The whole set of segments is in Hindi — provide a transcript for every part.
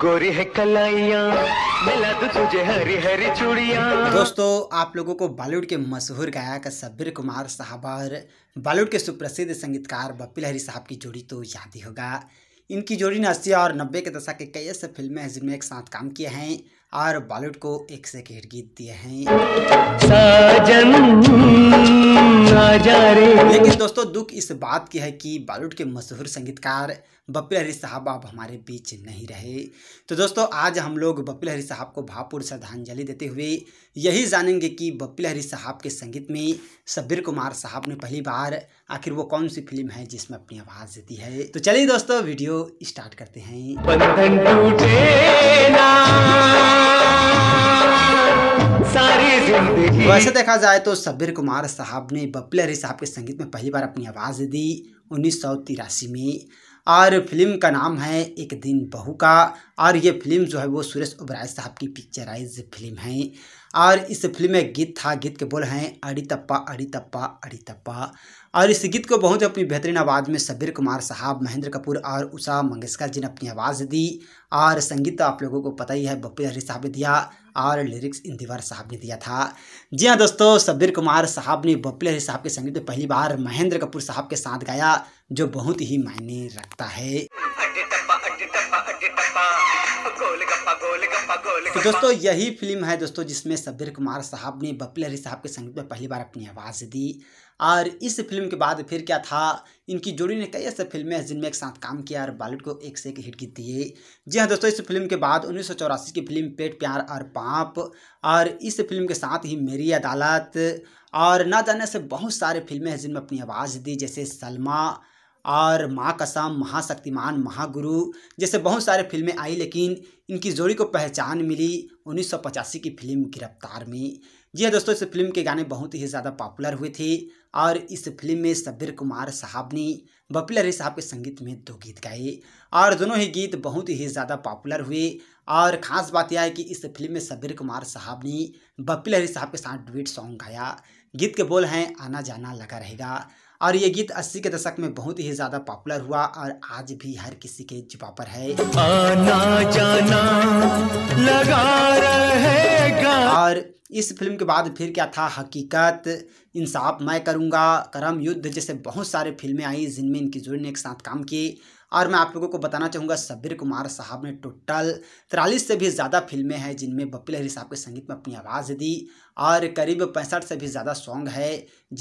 गोरी है कलाइया मिला तो तुझे हरी हरी चूड़िया दोस्तों आप लोगों को बॉलीवुड के मशहूर गायक सब्बीर कुमार साहब और बॉलीवुड के सुप्रसिद्ध संगीतकार बप्पी लहरी साहब की जोड़ी तो याद ही होगा इनकी जोड़ी ने अस्सी और नब्बे के दशक के कई ऐसे फिल्में जिनमें एक साथ काम किए हैं और बॉलीवुड को एक से एक हिट गीत दिए हैं साजन लेकिन दोस्तों दुख इस बात की है कि बॉलीवुड के मशहूर संगीतकार बपिल हरी साहब अब हमारे बीच नहीं रहे तो दोस्तों आज हम लोग बपिल हरी साहब को भावपूर्ण श्रद्धांजलि देते हुए यही जानेंगे कि बपिल हरी साहब के संगीत में सब्बीर कुमार साहब ने पहली बार आखिर वो कौन सी फिल्म है जिसमें अपनी आवाज़ देती है तो चलिए दोस्तों वीडियो स्टार्ट करते हैं बंधन टूटे ना वैसे देखा जाए तो सब्बीर कुमार साहब ने बबले हरी साहब के संगीत में पहली बार अपनी आवाज़ दी उन्नीस में और फिल्म का नाम है एक दिन बहू का और ये फिल्म जो है वो सुरेश उबराय साहब की पिक्चराइज फिल्म है और इस फिल्म में गीत था गीत के बोल हैं अड़ी तप्पा अड़ी तप्पा अड़ी तप्पा और इस गीत को बहुत अपनी बेहतरीन आवाज़ में सबीर कुमार साहब महेंद्र कपूर और उषा मंगेशकर जी ने अपनी आवाज़ दी और संगीत तो आप लोगों को पता ही है बप्पी हरी साहब ने दिया और लिरिक्स इंदिवर साहब ने दिया था जी हाँ दोस्तों सबीर कुमार साहब ने बप्पी हरी साहब के संगीत में पहली बार महेंद्र कपूर साहब के साथ गाया जो बहुत ही मायने रखता है तो दोस्तों यही फिल्म है दोस्तों जिसमें सब्बीर कुमार साहब ने हरी साहब के संगीत में पहली बार अपनी आवाज़ दी और इस फिल्म के बाद फिर क्या था इनकी जोड़ी ने कई ऐसे फिल्में हैं जिनमें एक साथ काम किया और बॉलीवुड को एक से एक हिट गीत दिए जी हाँ दोस्तों इस फिल्म के बाद उन्नीस की फिल्म पेट प्यार और पाप और इस फिल्म के साथ ही मेरी अदालत और ना जाने से बहुत सारे फिल्में हैं जिनमें अपनी आवाज़ दी जैसे सलमा और माँ कसम महाशक्तिमान महागुरु जैसे बहुत सारे फिल्में आई लेकिन इनकी जोड़ी को पहचान मिली उन्नीस की फिल्म गिरफ्तार में जी हाँ दोस्तों इस फिल्म के गाने बहुत ही ज़्यादा पॉपुलर हुए थे और इस फिल्म में सब्बीर कुमार साहब ने बपिल अरे साहब के संगीत में दो गीत गाए और दोनों ही गीत बहुत ही ज़्यादा पॉपुलर हुए और ख़ास बात यह है कि इस फिल्म में सब्बीर कुमार साहब ने बपिल अरे साहब के साथ डुएट सॉन्ग गाया गीत के बोल हैं आना जाना लगा रहेगा और ये गीत 80 के दशक में बहुत ही ज़्यादा पॉपुलर हुआ और आज भी हर किसी के जुबा पर है आना जाना लगा रहेगा और इस फिल्म के बाद फिर क्या था हकीकत इंसाफ मैं करूँगा करम युद्ध जैसे बहुत सारे फिल्में आई जिनमें इनकी जोड़ी ने एक साथ काम किए और मैं आप लोगों को बताना चाहूँगा सब्बीर कुमार साहब ने टोटल तिरालीस से भी ज़्यादा फिल्में हैं जिनमें बप्पी लहरी साहब के संगीत में अपनी आवाज़ दी और करीब पैंसठ से भी ज़्यादा सॉन्ग है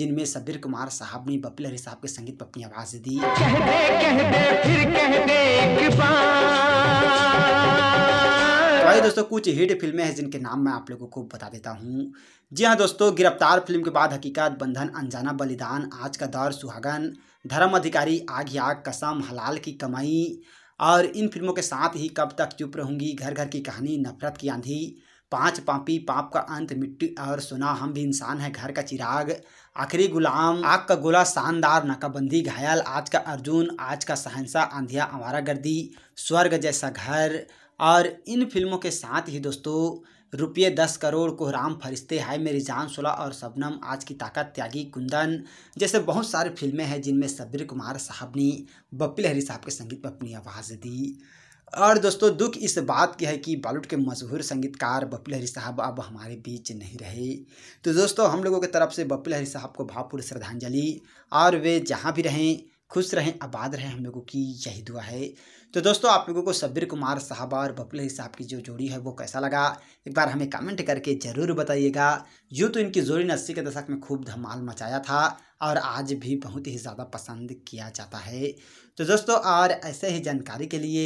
जिनमें सब्बीर कुमार साहब ने बप्पी लहरी साहब के संगीत में अपनी आवाज़ दी कह दे, कह दे, फिर कह दोस्तों कुछ हिट फिल्में हैं जिनके नाम मैं आप लोगों को बता देता हूँ जी हाँ दोस्तों गिरफ्तार फिल्म के बाद हकीकत बंधन अनजाना बलिदान आज का दौर सुहागन धर्म अधिकारी आग याग कसम हलाल की कमाई और इन फिल्मों के साथ ही कब तक चुप रहूंगी घर घर की कहानी नफरत की आंधी पांच पापी पाप का अंत मिट्टी और सोना हम भी इंसान है घर का चिराग आखिरी गुलाम आग का गोला शानदार नाकाबंदी घायल आज का अर्जुन आज का सहनसा आंधिया आवारा गर्दी स्वर्ग जैसा घर और इन फिल्मों के साथ ही दोस्तों रुपये दस करोड़ को राम फरिश्ते हाय मेरी जान सुला और सबनम आज की ताकत त्यागी कुंदन जैसे बहुत सारे फिल्में हैं जिनमें शब्बीर कुमार साहब ने बप्पी लहरी साहब के संगीत पर अपनी आवाज़ दी और दोस्तों दुख इस बात की है कि बॉलीवुड के मशहूर संगीतकार बप्पी लहरी साहब अब हमारे बीच नहीं रहे तो दोस्तों हम लोगों की तरफ से बप्पी लहरी साहब को भावपूर्ण श्रद्धांजलि और वे जहाँ भी रहें खुश रहें आबाद रहें हम लोगों की यही दुआ है तो दोस्तों आप लोगों को सब्बीर कुमार साहब और बबुल साहब की जो जोड़ी है वो कैसा लगा एक बार हमें कमेंट करके ज़रूर बताइएगा यूँ तो इनकी जोड़ी ने अस्सी के दशक में खूब धमाल मचाया था और आज भी बहुत ही ज़्यादा पसंद किया जाता है तो दोस्तों और ऐसे ही जानकारी के लिए